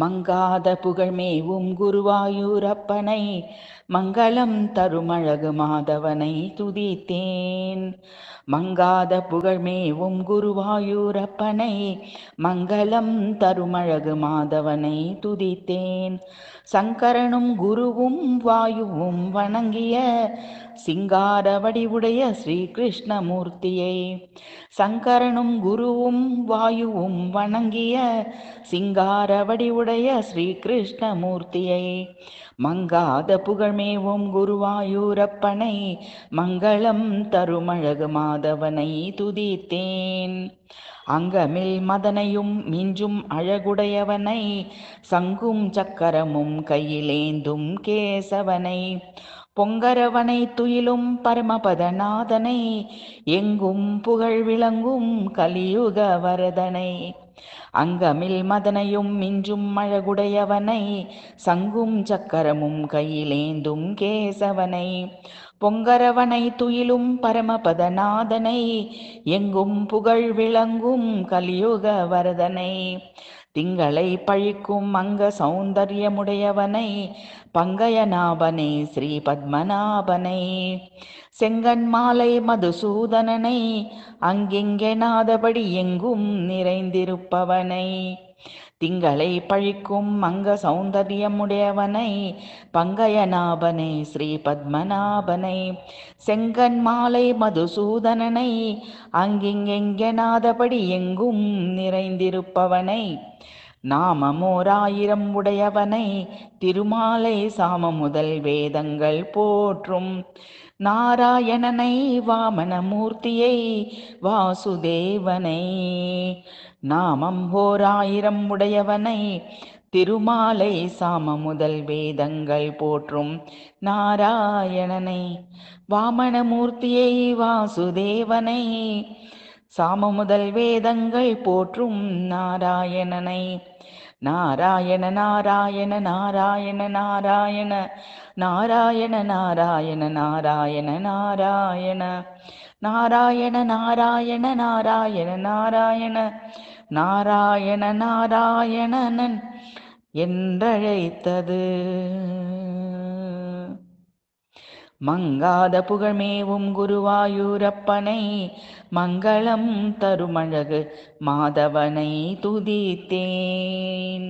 மங்காத புகழ்மேவும் குருவாயூரப்பனை மங்களம் தருமழகு மாதவனை துதித்தேன் மங்காத புகழ்மேவும் குருவாயூரப்பனை மங்களம் தருமழகு மாதவனை துதித்தேன் சங்கரனும் குருவும் வாயுவும் வணங்கிய சிங்கார வடிவுடைய ஸ்ரீ கிருஷ்ணமூர்த்தியை சங்கரனும் குருவும் வாயுவும் வணங்கிய சிங்கார வடிவுடைய உடைய ஸ்ரீகிருஷ்ணமூர்த்தியை மங்காத புகழ்மேவும் குருவாயூரப்பனை மங்களம் தருமழகு மாதவனை துதித்தேன் அங்கமில் மதனையும் மிஞ்சும் அழகுடையவனை சங்கும் சக்கரமும் கையிலேந்தும் கேசவனை பொங்கரவனை துயிலும் பரமபதநாதனை எங்கும் புகழ் விளங்கும் கலியுக வரதனை அங்கமில் மதனையும் மிஞ்சும் மழகுடையவனை சங்கும் சக்கரமும் கையிலேந்தும் கேசவனை பொங்கரவனை துயிலும் பரமபதநாதனை எங்கும் புகழ் விளங்கும் கலியுக வரதனை திங்களை பழிக்கும் அங்க சௌந்தரியமுடையவனை பங்கயநாபனை ஸ்ரீ பத்மநாபனை செங்கன் மாலை மதுசூதனனை அங்கெங்கெனாதபடி எங்கும் நிறைந்திருப்பவனை திங்களை பழிக்கும் மங்க சௌந்தரியமுடையவனை பங்கயநாபனை ஸ்ரீ பத்மநாபனை செங்கன் மாலை மதுசூதனனை அங்கிங்கெங்கெனாதபடி எங்கும் நிறைந்திருப்பவனை ஆயிரம் உடையவனை திருமாலை சாம முதல் வேதங்கள் போற்றும் நாராயணனை வாமனமூர்த்தியை வாசுதேவனை நாமம் ஓராயிரம் உடையவனை திருமாலை சாம முதல் வேதங்கள் போற்றும் நாராயணனை வாமனமூர்த்தியை வாசுதேவனை சாம முதல் வேதங்கள் போற்றும் நாராயணனை நாராயண நாராயண நாராயண நாராயண நாராயண நாராயண நாராயண நாராயண நாராயண நாராயண நாராயண நாராயண நாராயண நாராயணனன் என்றழைத்தது மங்காத புகழ்மேவும் குருவாயூரப்பனை மங்களம் தருமழகு மாதவனை துதித்தேன்